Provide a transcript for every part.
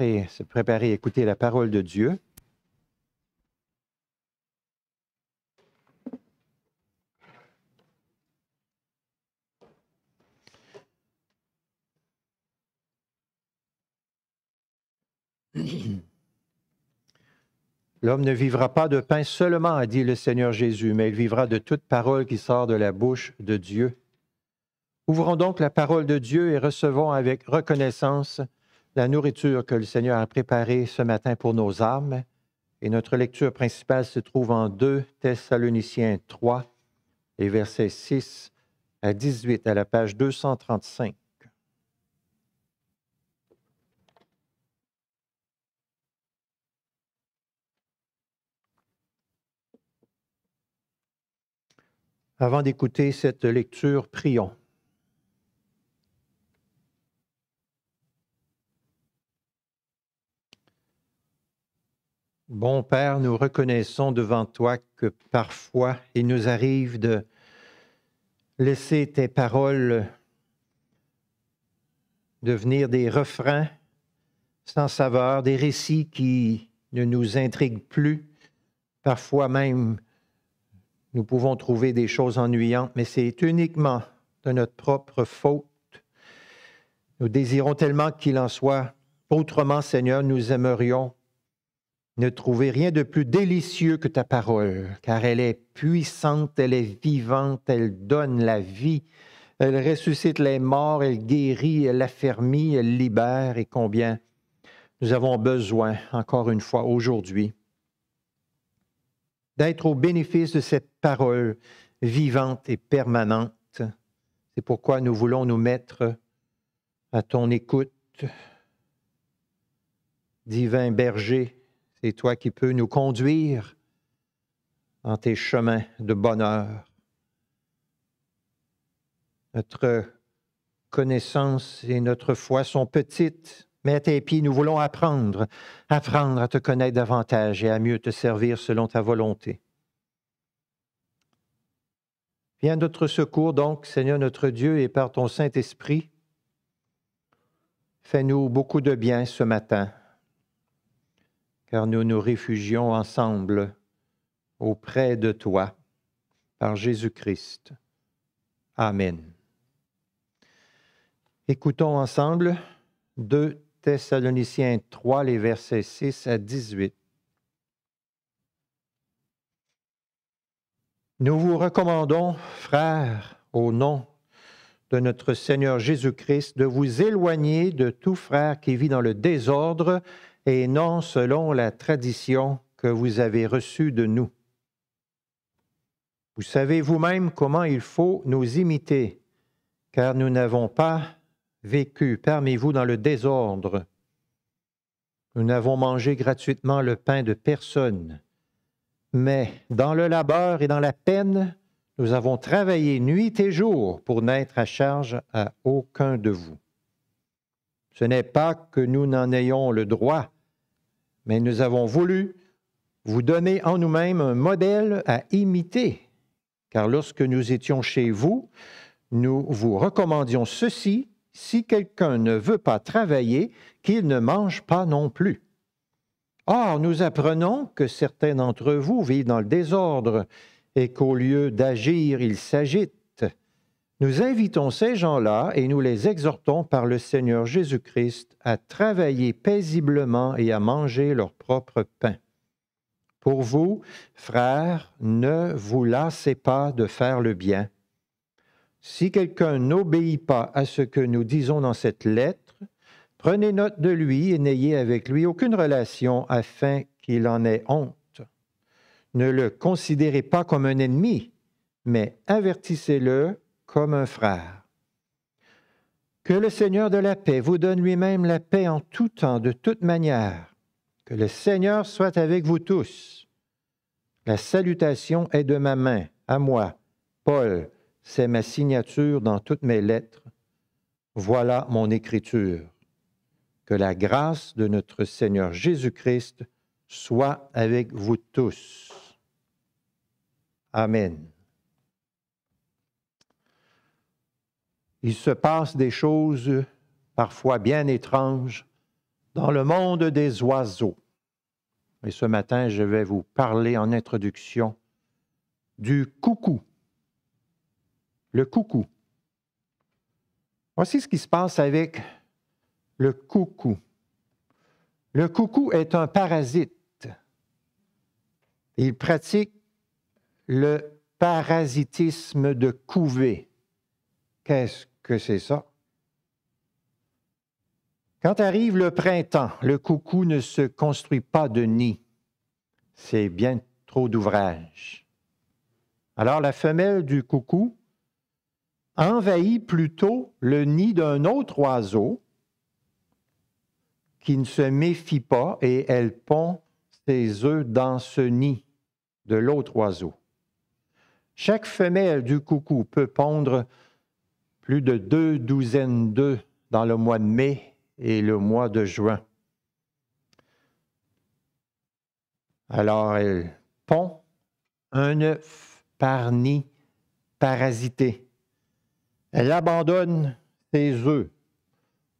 et se préparer à écouter la parole de Dieu. L'homme ne vivra pas de pain seulement, a dit le Seigneur Jésus, mais il vivra de toute parole qui sort de la bouche de Dieu. Ouvrons donc la parole de Dieu et recevons avec reconnaissance la nourriture que le Seigneur a préparée ce matin pour nos âmes. Et notre lecture principale se trouve en 2 Thessaloniciens 3, les versets 6 à 18, à la page 235. Avant d'écouter cette lecture, prions. Bon Père, nous reconnaissons devant toi que parfois il nous arrive de laisser tes paroles devenir des refrains sans saveur, des récits qui ne nous intriguent plus. Parfois même, nous pouvons trouver des choses ennuyantes, mais c'est uniquement de notre propre faute. Nous désirons tellement qu'il en soit autrement, Seigneur, nous aimerions ne trouvez rien de plus délicieux que ta parole, car elle est puissante, elle est vivante, elle donne la vie, elle ressuscite les morts, elle guérit, elle affermit, elle libère, et combien nous avons besoin, encore une fois, aujourd'hui, d'être au bénéfice de cette parole vivante et permanente. C'est pourquoi nous voulons nous mettre à ton écoute, divin berger c'est toi qui peux nous conduire en tes chemins de bonheur. Notre connaissance et notre foi sont petites, mais à tes pieds, nous voulons apprendre, apprendre à te connaître davantage et à mieux te servir selon ta volonté. Viens notre secours donc, Seigneur notre Dieu, et par ton Saint-Esprit, fais-nous beaucoup de bien ce matin car nous nous réfugions ensemble auprès de toi, par Jésus-Christ. Amen. Écoutons ensemble 2 Thessaloniciens 3, les versets 6 à 18. Nous vous recommandons, frères, au nom de notre Seigneur Jésus-Christ, de vous éloigner de tout frère qui vit dans le désordre et non selon la tradition que vous avez reçue de nous. Vous savez vous-même comment il faut nous imiter, car nous n'avons pas vécu parmi vous dans le désordre. Nous n'avons mangé gratuitement le pain de personne, mais dans le labeur et dans la peine, nous avons travaillé nuit et jour pour n'être à charge à aucun de vous. Ce n'est pas que nous n'en ayons le droit, mais nous avons voulu vous donner en nous-mêmes un modèle à imiter. Car lorsque nous étions chez vous, nous vous recommandions ceci, si quelqu'un ne veut pas travailler, qu'il ne mange pas non plus. Or, nous apprenons que certains d'entre vous vivent dans le désordre et qu'au lieu d'agir, ils s'agitent nous invitons ces gens-là et nous les exhortons par le Seigneur Jésus-Christ à travailler paisiblement et à manger leur propre pain. Pour vous, frères, ne vous lassez pas de faire le bien. Si quelqu'un n'obéit pas à ce que nous disons dans cette lettre, prenez note de lui et n'ayez avec lui aucune relation afin qu'il en ait honte. Ne le considérez pas comme un ennemi, mais avertissez-le comme un frère. Que le Seigneur de la paix vous donne lui-même la paix en tout temps, de toute manière. Que le Seigneur soit avec vous tous. La salutation est de ma main, à moi. Paul, c'est ma signature dans toutes mes lettres. Voilà mon écriture. Que la grâce de notre Seigneur Jésus-Christ soit avec vous tous. Amen. il se passe des choses euh, parfois bien étranges dans le monde des oiseaux. Et ce matin, je vais vous parler en introduction du coucou. Le coucou. Voici ce qui se passe avec le coucou. Le coucou est un parasite. Il pratique le parasitisme de couver. Qu'est-ce que c'est ça. Quand arrive le printemps, le coucou ne se construit pas de nid. C'est bien trop d'ouvrage. Alors la femelle du coucou envahit plutôt le nid d'un autre oiseau qui ne se méfie pas et elle pond ses œufs dans ce nid de l'autre oiseau. Chaque femelle du coucou peut pondre plus de deux douzaines d'œufs dans le mois de mai et le mois de juin. Alors, elle pond un œuf par nid parasité. Elle abandonne ses œufs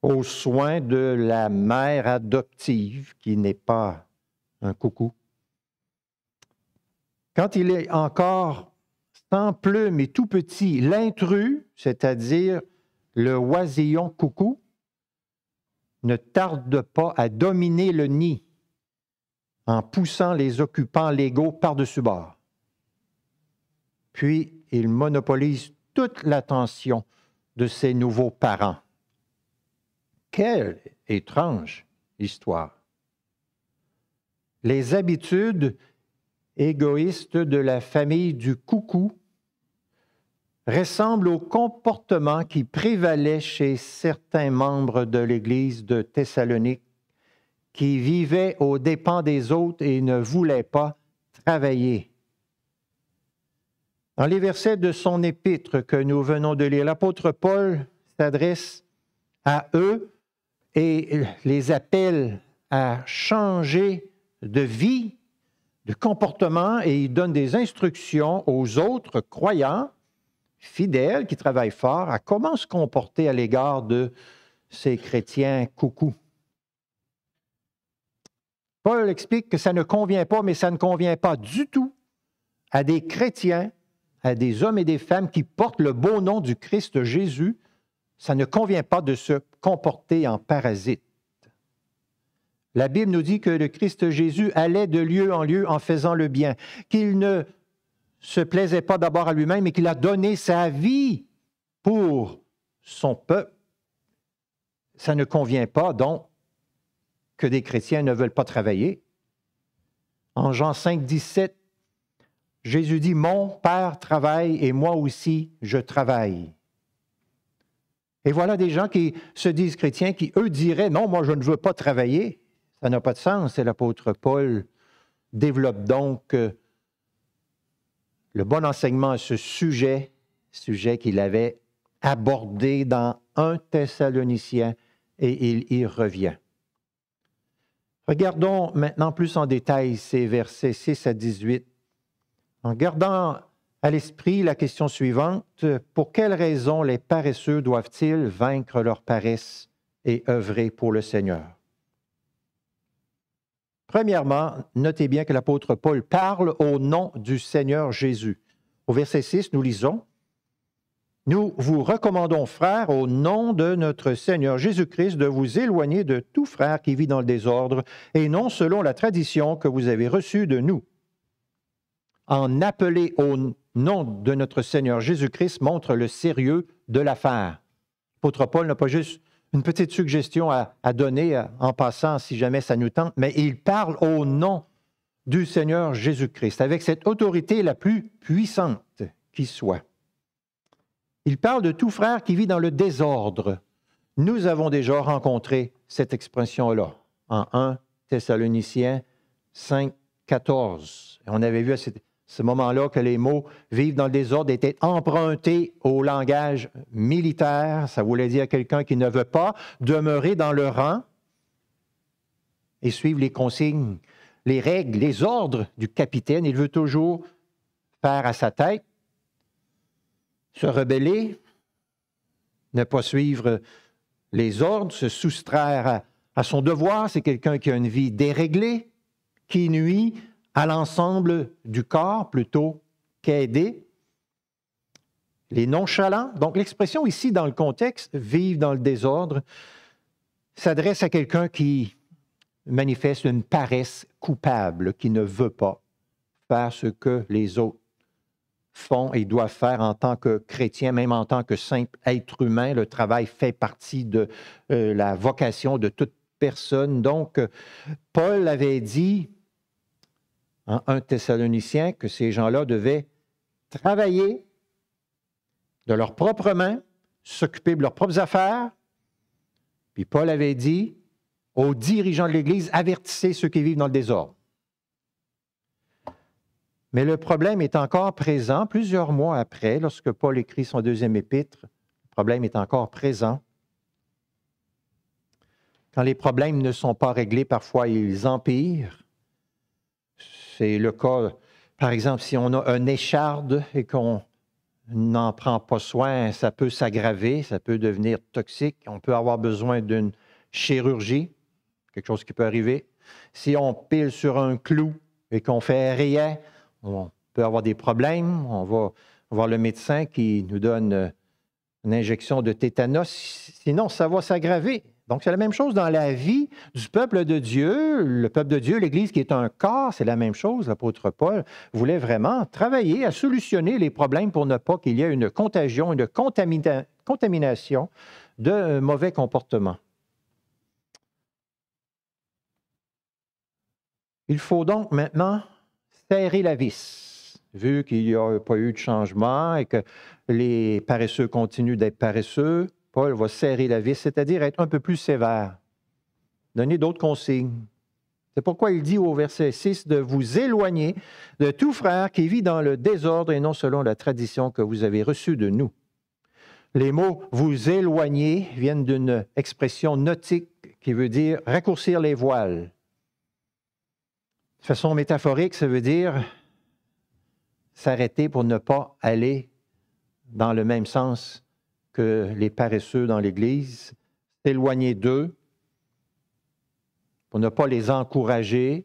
aux soins de la mère adoptive qui n'est pas un coucou. Quand il est encore sans mais et tout petit, l'intrus, c'est-à-dire le oisillon coucou, ne tarde pas à dominer le nid en poussant les occupants légaux par-dessus bord. Puis il monopolise toute l'attention de ses nouveaux parents. Quelle étrange histoire. Les habitudes égoïstes de la famille du coucou ressemble au comportement qui prévalait chez certains membres de l'Église de Thessalonique qui vivaient aux dépens des autres et ne voulaient pas travailler. Dans les versets de son épître que nous venons de lire, l'apôtre Paul s'adresse à eux et les appelle à changer de vie, de comportement, et il donne des instructions aux autres croyants Fidèle qui travaillent fort, à comment se comporter à l'égard de ces chrétiens coucou. Paul explique que ça ne convient pas, mais ça ne convient pas du tout à des chrétiens, à des hommes et des femmes qui portent le beau nom du Christ Jésus. Ça ne convient pas de se comporter en parasite. La Bible nous dit que le Christ Jésus allait de lieu en lieu en faisant le bien, qu'il ne se plaisait pas d'abord à lui-même et qu'il a donné sa vie pour son peuple. Ça ne convient pas donc que des chrétiens ne veulent pas travailler. En Jean 5, 17, Jésus dit, Mon Père travaille et moi aussi je travaille. Et voilà des gens qui se disent chrétiens, qui eux diraient, Non, moi je ne veux pas travailler. Ça n'a pas de sens. Et l'apôtre Paul développe donc euh, le bon enseignement à ce sujet, sujet qu'il avait abordé dans un Thessalonicien, et il y revient. Regardons maintenant plus en détail ces versets 6 à 18. En gardant à l'esprit la question suivante, pour quelles raisons les paresseux doivent-ils vaincre leur paresse et œuvrer pour le Seigneur? Premièrement, notez bien que l'apôtre Paul parle au nom du Seigneur Jésus. Au verset 6, nous lisons Nous vous recommandons, frères, au nom de notre Seigneur Jésus-Christ, de vous éloigner de tout frère qui vit dans le désordre et non selon la tradition que vous avez reçue de nous. En appeler au nom de notre Seigneur Jésus-Christ montre le sérieux de l'affaire. L'apôtre Paul n'a pas juste une petite suggestion à, donner euh, en passant, si jamais ça nous tente, mais il parle au nom du Seigneur Jésus-Christ, avec cette autorité la plus puissante qui soit. Il parle de tout frère qui vit dans le désordre. Nous avons déjà rencontré cette expression-là en 1 Thessaloniciens 5, 14. On avait vu à cette, ce moment-là que les mots vivre dans le désordre étaient empruntés au langage militaire. Ça voulait dire quelqu'un qui ne veut pas demeurer dans le rang et suivre les consignes, les règles, les ordres du capitaine. Il veut toujours faire à sa tête, se rebeller, ne pas suivre les ordres, se soustraire à son devoir. C'est quelqu'un qui a une vie déréglée, qui nuit à l'ensemble du corps plutôt qu'aider les nonchalants. Donc l'expression ici dans le contexte, vivre dans le désordre, s'adresse à quelqu'un qui manifeste une paresse coupable, qui ne veut pas faire ce que les autres font et doivent faire en tant que chrétien, même en tant que simple être humain. Le travail fait partie de euh, la vocation de toute personne. Donc, euh, Paul avait dit en 1 que ces gens-là devaient travailler de leurs propres mains, s'occuper de leurs propres affaires. Puis Paul avait dit aux dirigeants de l'Église, avertissez ceux qui vivent dans le désordre. Mais le problème est encore présent, plusieurs mois après, lorsque Paul écrit son deuxième épître, le problème est encore présent. Quand les problèmes ne sont pas réglés, parfois ils empirent. C'est le cas, par exemple, si on a un écharde et qu'on n'en prend pas soin, ça peut s'aggraver, ça peut devenir toxique. On peut avoir besoin d'une chirurgie, quelque chose qui peut arriver. Si on pile sur un clou et qu'on fait rien, on peut avoir des problèmes. On va voir le médecin qui nous donne une injection de tétanos. Sinon, ça va s'aggraver. Donc, c'est la même chose dans la vie du peuple de Dieu. Le peuple de Dieu, l'Église qui est un corps, c'est la même chose. L'apôtre Paul voulait vraiment travailler à solutionner les problèmes pour ne pas qu'il y ait une contagion, une contamination de mauvais comportements. Il faut donc maintenant serrer la vis, vu qu'il n'y a pas eu de changement et que les paresseux continuent d'être paresseux, Paul va serrer la vis, c'est-à-dire être un peu plus sévère, donner d'autres consignes. C'est pourquoi il dit au verset 6 de vous éloigner de tout frère qui vit dans le désordre et non selon la tradition que vous avez reçue de nous. Les mots vous éloigner viennent d'une expression nautique qui veut dire raccourcir les voiles. De façon métaphorique, ça veut dire s'arrêter pour ne pas aller dans le même sens que les paresseux dans l'Église, s'éloignaient d'eux pour ne pas les encourager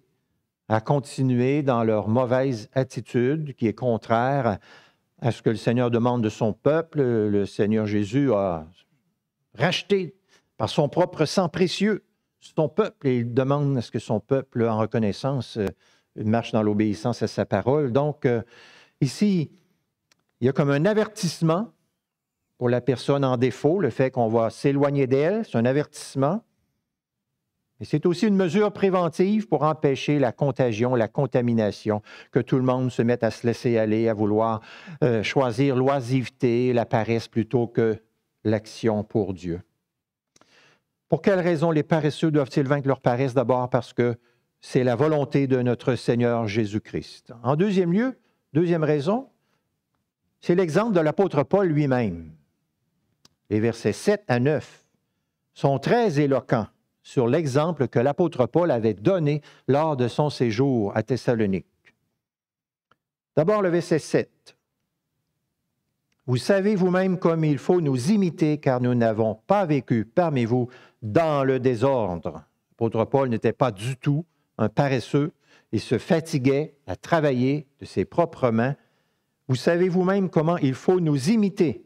à continuer dans leur mauvaise attitude qui est contraire à ce que le Seigneur demande de son peuple. Le Seigneur Jésus a racheté par son propre sang précieux son peuple et il demande à ce que son peuple, en reconnaissance, euh, marche dans l'obéissance à sa parole. Donc, euh, ici, il y a comme un avertissement pour la personne en défaut, le fait qu'on va s'éloigner d'elle, c'est un avertissement. Mais c'est aussi une mesure préventive pour empêcher la contagion, la contamination, que tout le monde se mette à se laisser aller, à vouloir euh, choisir l'oisiveté, la paresse plutôt que l'action pour Dieu. Pour quelles raisons les paresseux doivent-ils vaincre leur paresse D'abord parce que c'est la volonté de notre Seigneur Jésus-Christ. En deuxième lieu, deuxième raison, c'est l'exemple de l'apôtre Paul lui-même les versets 7 à 9, sont très éloquents sur l'exemple que l'apôtre Paul avait donné lors de son séjour à Thessalonique. D'abord le verset 7. Vous savez vous-même comme il faut nous imiter car nous n'avons pas vécu parmi vous dans le désordre. L'apôtre Paul n'était pas du tout un paresseux, il se fatiguait à travailler de ses propres mains. Vous savez vous-même comment il faut nous imiter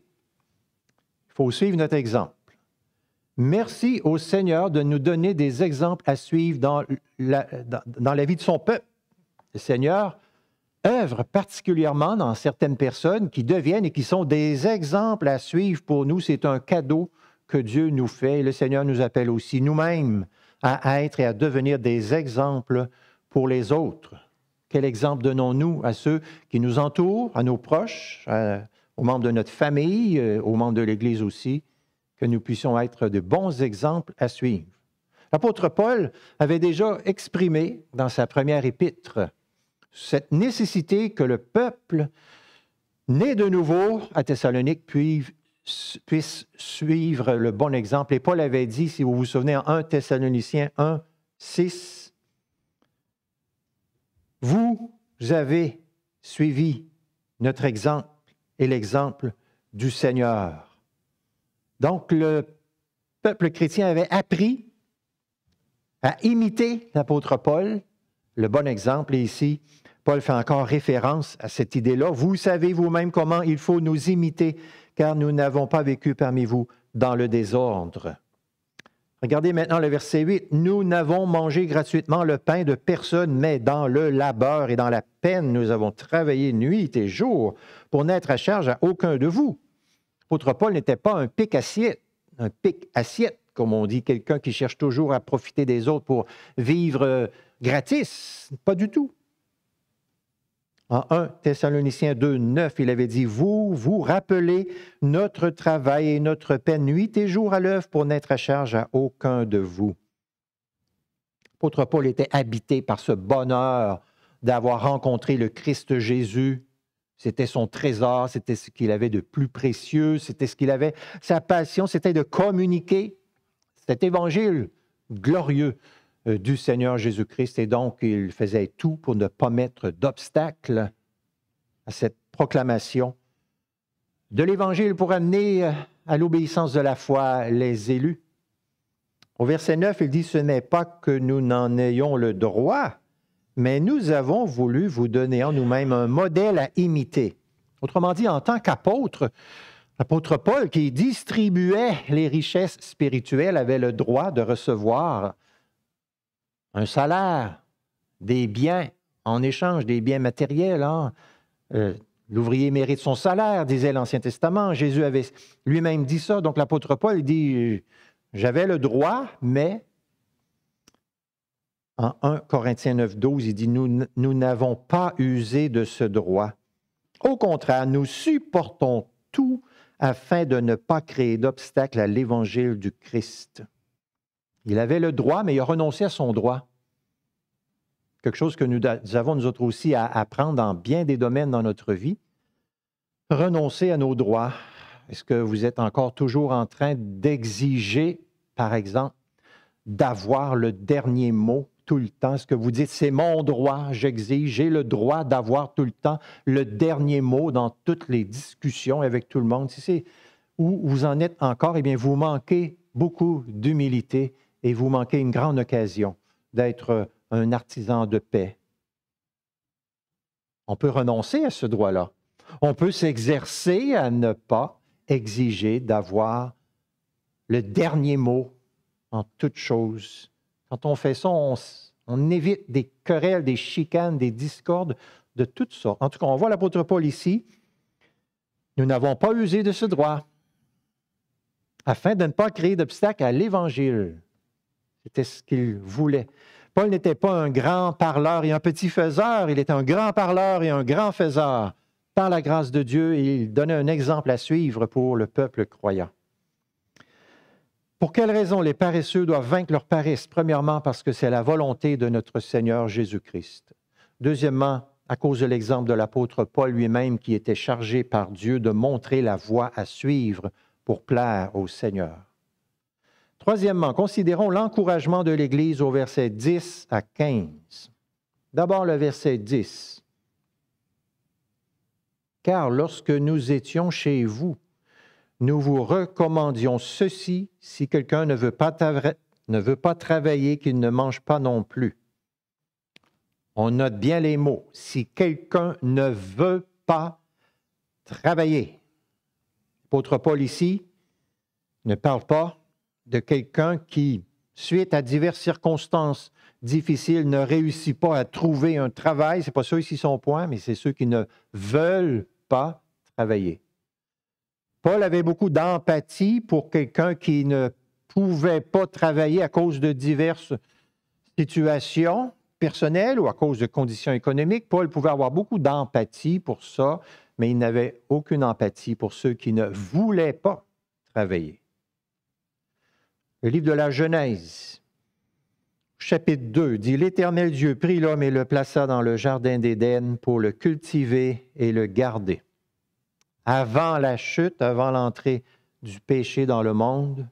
il faut suivre notre exemple. Merci au Seigneur de nous donner des exemples à suivre dans la, dans, la vie de son peuple. Le Seigneur œuvre particulièrement dans certaines personnes qui deviennent et qui sont des exemples à suivre pour nous. C'est un cadeau que Dieu nous fait. le Seigneur nous appelle aussi nous-mêmes à être et à devenir des exemples pour les autres. Quel exemple donnons-nous à ceux qui nous entourent, à nos proches, à aux membres de notre famille, euh, aux membres de l'Église aussi, que nous puissions être de bons exemples à suivre. L'apôtre Paul avait déjà exprimé dans sa première épître cette nécessité que le peuple né de nouveau à Thessalonique puisse suivre le bon exemple. Et Paul avait dit, si vous vous souvenez, en 1 Thessaloniciens 1, 6, Vous avez suivi notre exemple et l'exemple du Seigneur. Donc le peuple chrétien avait appris à imiter l'apôtre Paul, le bon exemple, est ici, Paul fait encore référence à cette idée-là. Vous savez vous-même comment il faut nous imiter, car nous n'avons pas vécu parmi vous dans le désordre. Regardez maintenant le verset 8. Nous n'avons mangé gratuitement le pain de personne, mais dans le labeur et dans la peine, nous avons travaillé nuit et jour pour n'être à charge à aucun de vous. L'apôtre Paul n'était pas un pic assiette, un pic assiette, comme on dit, quelqu'un qui cherche toujours à profiter des autres pour vivre euh, gratis. Pas du tout. En 1 Thessaloniciens 2, 9, il avait dit, Vous vous rappelez notre travail et notre peine nuit et jour à l'œuvre pour n'être à charge à aucun de vous. L'apôtre Paul était habité par ce bonheur d'avoir rencontré le Christ Jésus. C'était son trésor, c'était ce qu'il avait de plus précieux, c'était ce qu'il avait. Sa passion, c'était de communiquer cet évangile glorieux euh, du Seigneur Jésus-Christ et donc il faisait tout pour ne pas mettre d'obstacle à cette proclamation de l'Évangile pour amener euh, à l'obéissance de la foi les élus. Au verset 9, il dit, Ce n'est pas que nous n'en ayons le droit, mais nous avons voulu vous donner en nous-mêmes un modèle à imiter. Autrement dit, en tant qu'apôtre, l'apôtre Paul, qui distribuait les richesses spirituelles, avait le droit de recevoir un salaire, des biens en échange, des biens matériels. Hein. Euh, l'ouvrier mérite son salaire, disait l'Ancien Testament. Jésus avait lui-même dit ça. Donc l'apôtre Paul dit, euh, j'avais le droit, mais en 1 Corinthiens 9, 12, il dit, nous n'avons pas usé de ce droit. Au contraire, nous supportons tout afin de ne pas créer d'obstacle à l'évangile du Christ. Il avait le droit, mais il a renoncé à son droit. Quelque chose que nous, avons, nous autres aussi, à apprendre dans bien des domaines dans notre vie. Renoncer à nos droits. Est-ce que vous êtes encore toujours en train d'exiger, par exemple, d'avoir le dernier mot tout le temps? Est-ce que vous dites, c'est mon droit, j'exige, j'ai le droit d'avoir tout le temps le dernier mot dans toutes les discussions avec tout le monde? Si c'est où vous en êtes encore, eh bien, vous manquez beaucoup d'humilité et vous manquez une grande occasion d'être un artisan de paix. On peut renoncer à ce droit-là. On peut s'exercer à ne pas exiger d'avoir le dernier mot en toute chose. Quand on fait ça, on, évite des querelles, des chicanes, des discordes de toutes sortes. En tout cas, on voit l'apôtre Paul ici. Nous n'avons pas usé de ce droit afin de ne pas créer d'obstacle à l'Évangile. C'était ce qu'il voulait. Paul n'était pas un grand parleur et un petit faiseur, il était un grand parleur et un grand faiseur. Par la grâce de Dieu, il donnait un exemple à suivre pour le peuple croyant. Pour quelles raisons les paresseux doivent vaincre leur paresse Premièrement, parce que c'est la volonté de notre Seigneur Jésus-Christ. Deuxièmement, à cause de l'exemple de l'apôtre Paul lui-même qui était chargé par Dieu de montrer la voie à suivre pour plaire au Seigneur. Troisièmement, considérons l'encouragement de l'Église au verset 10 à 15. D'abord le verset 10. Car lorsque nous étions chez vous, nous vous recommandions ceci, si quelqu'un ne, ne veut pas, travailler, qu'il ne mange pas non plus. On note bien les mots. Si quelqu'un ne veut pas travailler. L'apôtre Paul ici ne parle pas de quelqu'un qui, suite à diverses circonstances difficiles, ne réussit pas à trouver un travail. Ce n'est pas ceux ici son point, mais c'est ceux qui ne veulent pas travailler. Paul avait beaucoup d'empathie pour quelqu'un qui ne pouvait pas travailler à cause de diverses situations personnelles ou à cause de conditions économiques. Paul pouvait avoir beaucoup d'empathie pour ça, mais il n'avait aucune empathie pour ceux qui ne voulaient pas travailler. Le livre de la Genèse, chapitre 2, dit L'Éternel Dieu prit l'homme et le plaça dans le jardin d'Éden pour le cultiver et le garder. Avant la chute, avant l'entrée du péché dans le monde,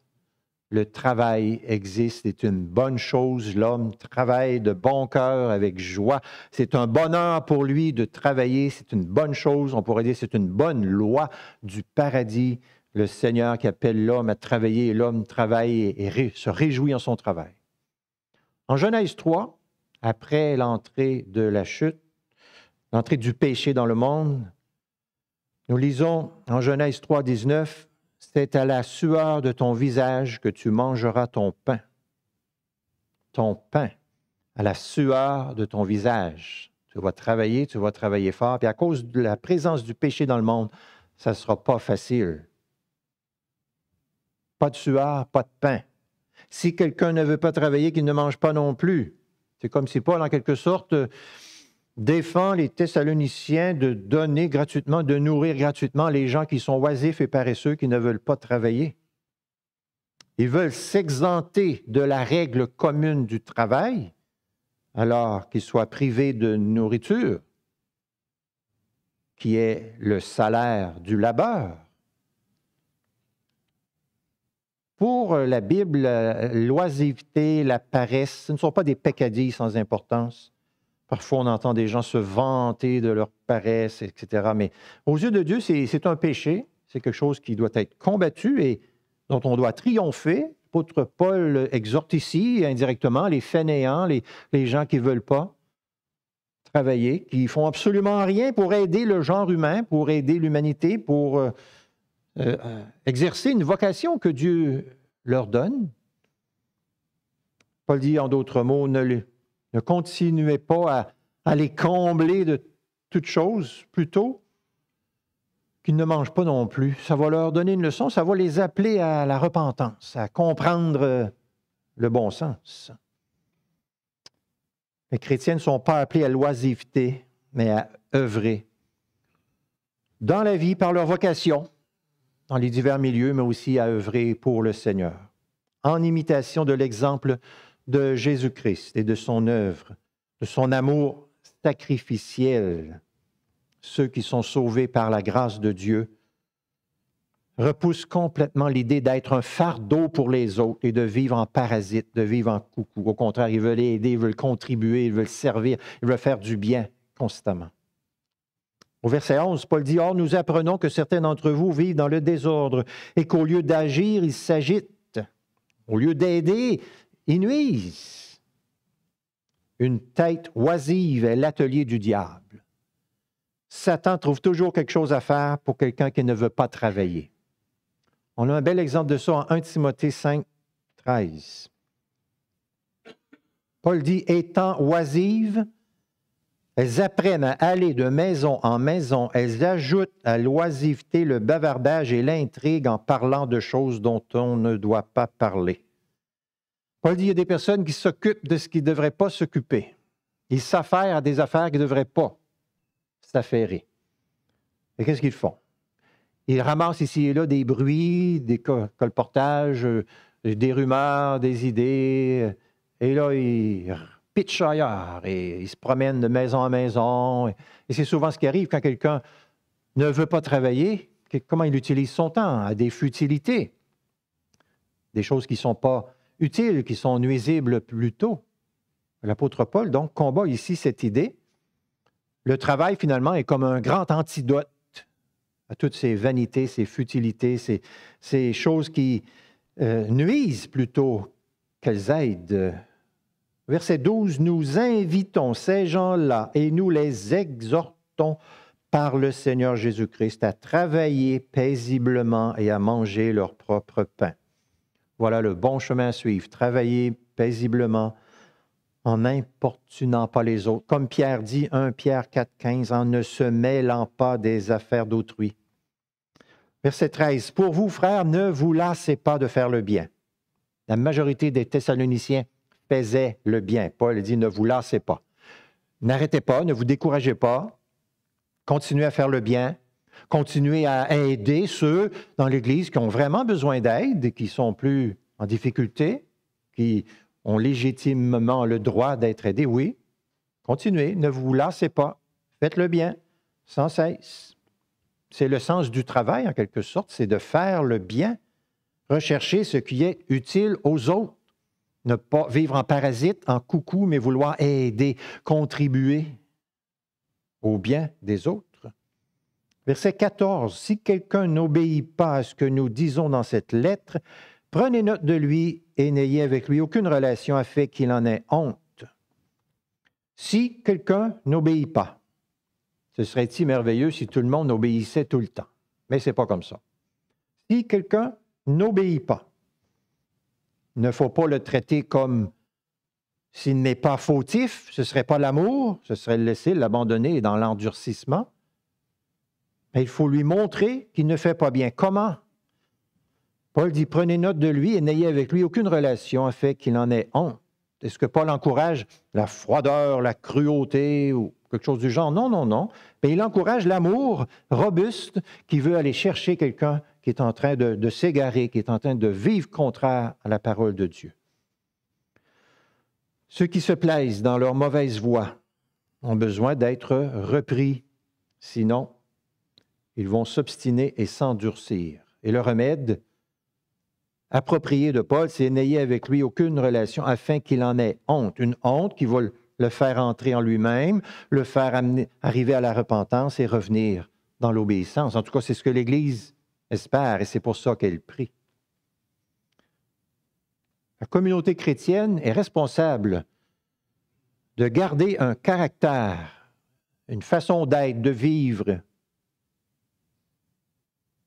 le travail existe, c'est une bonne chose. L'homme travaille de bon cœur, avec joie. C'est un bonheur pour lui de travailler, c'est une bonne chose. On pourrait dire c'est une bonne loi du paradis le Seigneur qui appelle l'homme à travailler l'homme travaille et, se réjouit en son travail. En Genèse 3, après l'entrée de la chute, l'entrée du péché dans le monde, nous lisons en Genèse 3, 19, C'est à la sueur de ton visage que tu mangeras ton pain. Ton pain, à la sueur de ton visage. Tu vas travailler, tu vas travailler fort. Puis à cause de la présence du péché dans le monde, ça ne sera pas facile. Pas de sueur, pas de pain. Si quelqu'un ne veut pas travailler, qu'il ne mange pas non plus. C'est comme si Paul, en quelque sorte, euh, défend les Thessaloniciens de donner gratuitement, de nourrir gratuitement les gens qui sont oisifs et paresseux, qui ne veulent pas travailler. Ils veulent s'exenter de la règle commune du travail, alors qu'ils soient privés de nourriture, qui est le salaire du labeur. pour euh, la Bible, euh, l'oisiveté, la paresse, ce ne sont pas des peccadilles sans importance. Parfois, on entend des gens se vanter de leur paresse, etc. Mais aux yeux de Dieu, c'est un péché, c'est quelque chose qui doit être combattu et dont on doit triompher. Paul exhorte ici, indirectement, les fainéants, les, les gens qui ne veulent pas travailler, qui font absolument rien pour aider le genre humain, pour aider l'humanité, pour euh, euh, euh, exercer une vocation que Dieu leur donne. Paul dit en d'autres mots, ne, continuez pas à, à, les combler de toutes choses, plutôt qu'ils ne mangent pas non plus. Ça va leur donner une leçon, ça va les appeler à la repentance, à comprendre euh, le bon sens. Les chrétiens ne sont pas appelés à l'oisiveté, mais à œuvrer dans la vie par leur vocation, dans les divers milieux, mais aussi à œuvrer pour le Seigneur, en imitation de l'exemple de Jésus-Christ et de son œuvre, de son amour sacrificiel. Ceux qui sont sauvés par la grâce de Dieu repoussent complètement l'idée d'être un fardeau pour les autres et de vivre en parasite, de vivre en coucou. Au contraire, ils veulent aider, ils veulent contribuer, ils veulent servir, ils veulent faire du bien constamment. Au verset 11, Paul dit, Or nous apprenons que certains d'entre vous vivent dans le désordre et qu'au lieu d'agir, ils s'agitent. Au lieu d'aider, ils nuisent. Une tête oisive est l'atelier du diable. Satan trouve toujours quelque chose à faire pour quelqu'un qui ne veut pas travailler. On a un bel exemple de ça en 1 Timothée 5, 13. Paul dit, étant oisive, elles apprennent à aller de maison en maison. Elles ajoutent à l'oisiveté le bavardage et l'intrigue en parlant de choses dont on ne doit pas parler. Paul dit il y a des personnes qui s'occupent de ce qui ne devrait pas s'occuper. Ils s'affairent à des affaires qui ne devraient pas s'affairer. Et qu'est-ce qu'ils font? Ils ramassent ici et là des bruits, des colportages, euh, des rumeurs, des idées. Et là, ils pitchent et ils se promènent de maison en maison. Et c'est souvent ce qui arrive quand quelqu'un ne veut pas travailler, comment il utilise son temps à des futilités, des choses qui ne sont pas utiles, qui sont nuisibles plutôt. L'apôtre Paul, donc, combat ici cette idée. Le travail, finalement, est comme un grand antidote à toutes ces vanités, ces futilités, ces, choses qui euh, nuisent plutôt qu'elles aident euh, Verset 12, nous invitons ces gens-là et nous les exhortons par le Seigneur Jésus-Christ à travailler paisiblement et à manger leur propre pain. Voilà le bon chemin à suivre, travailler paisiblement en n'importunant pas les autres. Comme Pierre dit 1 Pierre 4, 15, en ne se mêlant pas des affaires d'autrui. Verset 13, Pour vous, frères, ne vous lassez pas de faire le bien. La majorité des Thessaloniciens paisait le bien. Paul dit, ne vous lassez pas. N'arrêtez pas, ne vous découragez pas. Continuez à faire le bien. Continuez à aider ceux dans l'Église qui ont vraiment besoin d'aide, qui sont plus en difficulté, qui ont légitimement le droit d'être aidés. Oui, continuez, ne vous lassez pas. Faites le bien sans cesse. C'est le sens du travail, en quelque sorte, c'est de faire le bien, rechercher ce qui est utile aux autres ne pas vivre en parasite, en coucou, mais vouloir aider, contribuer au bien des autres. Verset 14, Si quelqu'un n'obéit pas à ce que nous disons dans cette lettre, prenez note de lui et n'ayez avec lui aucune relation afin qu'il en ait honte. Si quelqu'un n'obéit pas, ce serait si merveilleux si tout le monde obéissait tout le temps. Mais ce n'est pas comme ça. Si quelqu'un n'obéit pas, ne faut pas le traiter comme s'il n'est pas fautif, ce ne serait pas l'amour, ce serait le laisser, l'abandonner dans l'endurcissement. Mais il faut lui montrer qu'il ne fait pas bien. Comment? Paul dit, prenez note de lui et n'ayez avec lui aucune relation afin qu'il en ait honte. Est-ce que Paul encourage la froideur, la cruauté ou quelque chose du genre? Non, non, non. Mais il encourage l'amour robuste qui veut aller chercher quelqu'un qui est en train de, s'égarer, qui est en train de vivre contraire à la parole de Dieu. Ceux qui se plaisent dans leur mauvaise voie ont besoin d'être repris, sinon ils vont s'obstiner et s'endurcir. Et le remède approprié de Paul, c'est n'ayez avec lui aucune relation afin qu'il en ait honte, une honte qui va le faire entrer en lui-même, le faire arriver à la repentance et revenir dans l'obéissance. En tout cas, c'est ce que l'Église espère, et c'est pour ça qu'elle prie. La communauté chrétienne est responsable de garder un caractère, une façon d'être, de vivre.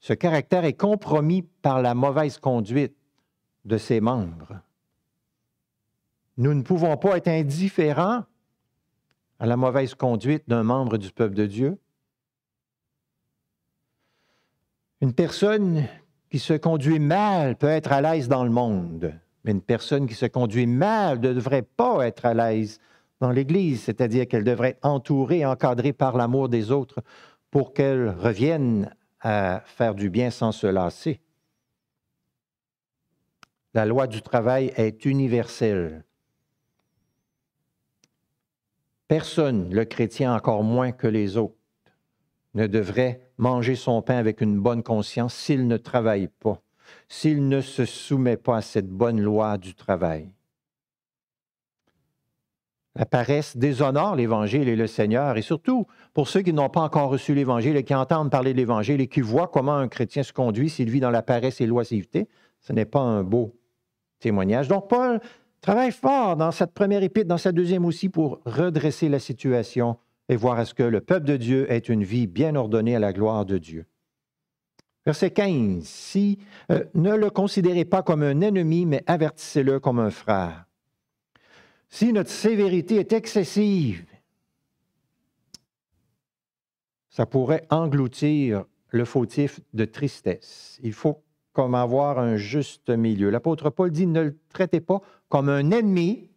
Ce caractère est compromis par la mauvaise conduite de ses membres. Nous ne pouvons pas être indifférents à la mauvaise conduite d'un membre du peuple de Dieu. Une personne qui se conduit mal peut être à l'aise dans le monde, mais une personne qui se conduit mal ne devrait pas être à l'aise dans l'Église, c'est-à-dire qu'elle devrait être entourée, encadrée par l'amour des autres pour qu'elle revienne à faire du bien sans se lasser. La loi du travail est universelle. Personne, le chrétien encore moins que les autres, ne devrait manger son pain avec une bonne conscience s'il ne travaille pas, s'il ne se soumet pas à cette bonne loi du travail. La paresse déshonore l'Évangile et le Seigneur, et surtout pour ceux qui n'ont pas encore reçu l'Évangile et qui entendent parler de l'Évangile et qui voient comment un chrétien se conduit s'il vit dans la paresse et l'oisiveté, ce n'est pas un beau témoignage. Donc Paul travaille fort dans cette première épître, dans sa deuxième aussi, pour redresser la situation et voir à ce que le peuple de Dieu est une vie bien ordonnée à la gloire de Dieu. Verset 15. Si, euh, ne le considérez pas comme un ennemi, mais avertissez-le comme un frère. Si notre sévérité est excessive, ça pourrait engloutir le fautif de tristesse. Il faut comme avoir un juste milieu. L'apôtre Paul dit, ne le traitez pas comme un ennemi,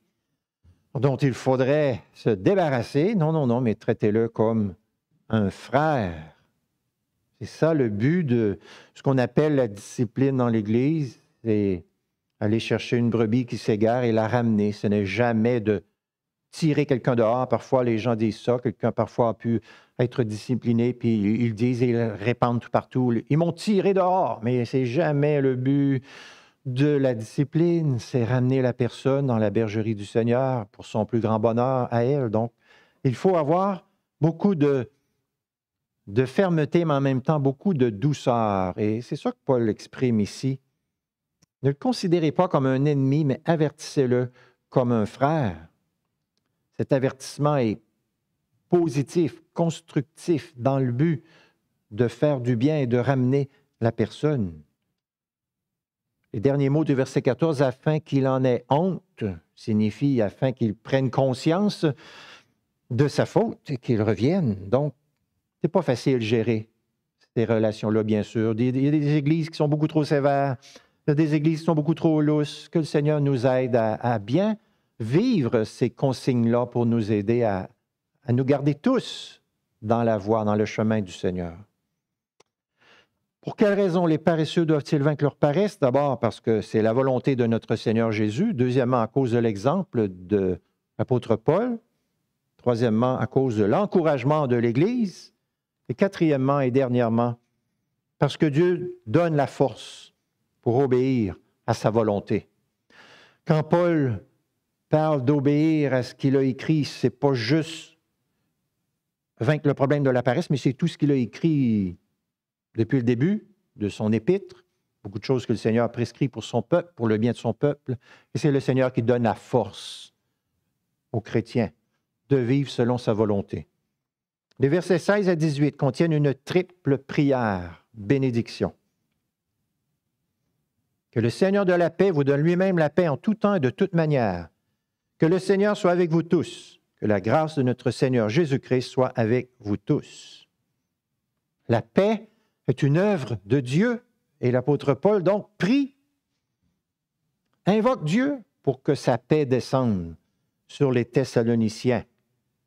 dont il faudrait se débarrasser. Non, non, non, mais traitez-le comme un frère. C'est ça le but de ce qu'on appelle la discipline dans l'Église, c'est aller chercher une brebis qui s'égare et la ramener. Ce n'est jamais de tirer quelqu'un dehors. Parfois, les gens disent ça. Quelqu'un, parfois, a pu être discipliné, puis ils disent, ils répandent tout partout. Ils m'ont tiré dehors, mais c'est jamais le but de la discipline, c'est ramener la personne dans la bergerie du Seigneur pour son plus grand bonheur à elle. Donc, il faut avoir beaucoup de, de fermeté, mais en même temps beaucoup de douceur. Et c'est ça que Paul exprime ici. Ne le considérez pas comme un ennemi, mais avertissez-le comme un frère. Cet avertissement est positif, constructif, dans le but de faire du bien et de ramener la personne dernier derniers mots du verset 14, afin qu'il en ait honte, signifie afin qu'il prenne conscience de sa faute et qu'il revienne. Donc, c'est pas facile de gérer ces relations-là, bien sûr. Il y a des églises qui sont beaucoup trop sévères, il y a des églises qui sont beaucoup trop lousses. Que le Seigneur nous aide à, bien vivre ces consignes-là pour nous aider à nous garder tous dans la voie, dans le chemin du Seigneur. Pour quelles raisons les paresseux doivent-ils vaincre leur paresse? D'abord, parce que c'est la volonté de notre Seigneur Jésus. Deuxièmement, à cause de l'exemple de l'apôtre Paul. Troisièmement, à cause de l'encouragement de l'Église. Et quatrièmement et dernièrement, parce que Dieu donne la force pour obéir à sa volonté. Quand Paul parle d'obéir à ce qu'il a écrit, c'est pas juste vaincre le problème de la paresse, mais c'est tout ce qu'il a écrit depuis le début de son épître, beaucoup de choses que le Seigneur prescrit pour son peuple, pour le bien de son peuple, et c'est le Seigneur qui donne la force aux chrétiens de vivre selon sa volonté. Les versets 16 à 18 contiennent une triple prière, bénédiction. Que le Seigneur de la paix vous donne lui-même la paix en tout temps et de toute manière. Que le Seigneur soit avec vous tous. Que la grâce de notre Seigneur Jésus-Christ soit avec vous tous. La paix est une œuvre de Dieu. Et l'apôtre Paul donc prie, invoque Dieu pour que sa paix descende sur les Thessaloniciens,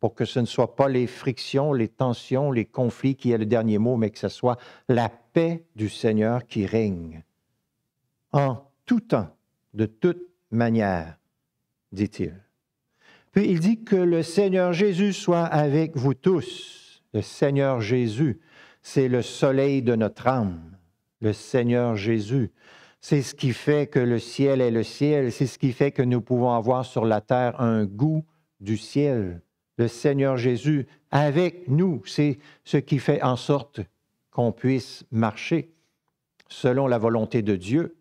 pour que ce ne soient pas les frictions, les tensions, les conflits qui aient le dernier mot, mais que ce soit la paix du Seigneur qui règne en tout temps, de toute manière, dit-il. Puis il dit que le Seigneur Jésus soit avec vous tous. Le Seigneur Jésus, c'est le soleil de notre âme, le Seigneur Jésus. C'est ce qui fait que le ciel est le ciel, c'est ce qui fait que nous pouvons avoir sur la terre un goût du ciel, le Seigneur Jésus avec nous. C'est ce qui fait en sorte qu'on puisse marcher selon la volonté de Dieu,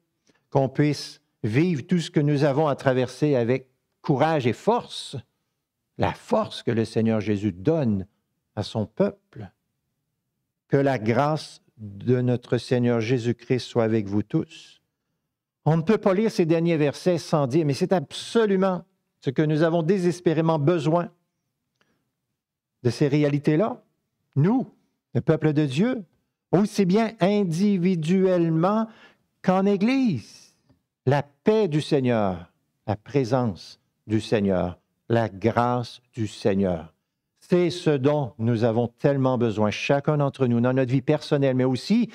qu'on puisse vivre tout ce que nous avons à traverser avec courage et force, la force que le Seigneur Jésus donne à son peuple. Que la grâce de notre Seigneur Jésus-Christ soit avec vous tous. On ne peut pas lire ces derniers versets sans dire, mais c'est absolument ce que nous avons désespérément besoin de ces réalités-là. Nous, le peuple de Dieu, aussi bien individuellement qu'en Église. La paix du Seigneur, la présence du Seigneur, la grâce du Seigneur. C'est ce dont nous avons tellement besoin, chacun d'entre nous, dans notre vie personnelle, mais aussi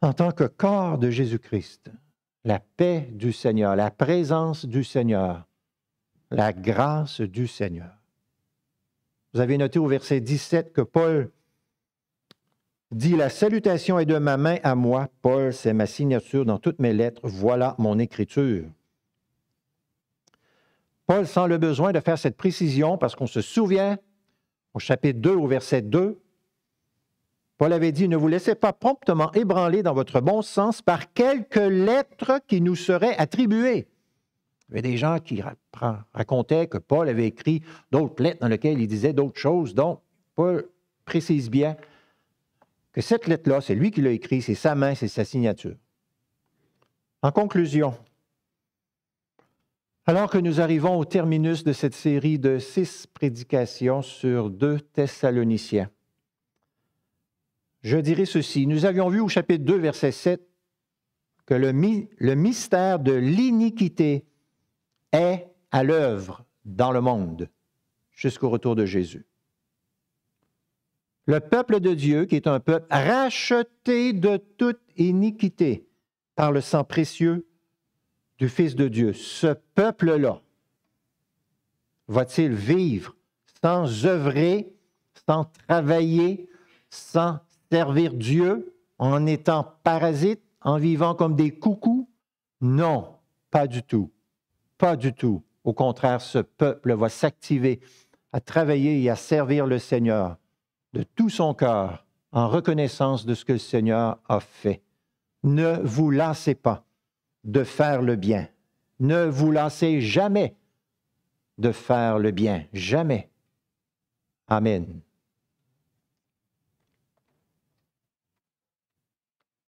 en tant que corps de Jésus-Christ. La paix du Seigneur, la présence du Seigneur, la grâce du Seigneur. Vous avez noté au verset 17 que Paul dit La salutation est de ma main à moi. Paul, c'est ma signature dans toutes mes lettres. Voilà mon écriture. Paul sent le besoin de faire cette précision parce qu'on se souvient au chapitre 2, au verset 2, Paul avait dit, ne vous laissez pas promptement ébranler dans votre bon sens par quelques lettres qui nous seraient attribuées. » Il y avait des gens qui racontaient que Paul avait écrit d'autres lettres dans lesquelles il disait d'autres choses. Donc, Paul précise bien que cette lettre-là, c'est lui qui l'a écrite, c'est sa main, c'est sa signature. En conclusion, alors que nous arrivons au terminus de cette série de six prédications sur deux Thessaloniciens, je dirais ceci. Nous avions vu au chapitre 2, verset 7, que le, le mystère de l'iniquité est à l'œuvre dans le monde jusqu'au retour de Jésus. Le peuple de Dieu, qui est un peuple racheté de toute iniquité par le sang précieux du Fils de Dieu, ce peuple-là, va-t-il vivre sans œuvrer, sans travailler, sans servir Dieu, en étant parasite, en vivant comme des coucous? Non, pas du tout. Pas du tout. Au contraire, ce peuple va s'activer à travailler et à servir le Seigneur de tout son cœur en reconnaissance de ce que le Seigneur a fait. Ne vous lassez pas de faire le bien. Ne vous lancez jamais de faire le bien, jamais. Amen.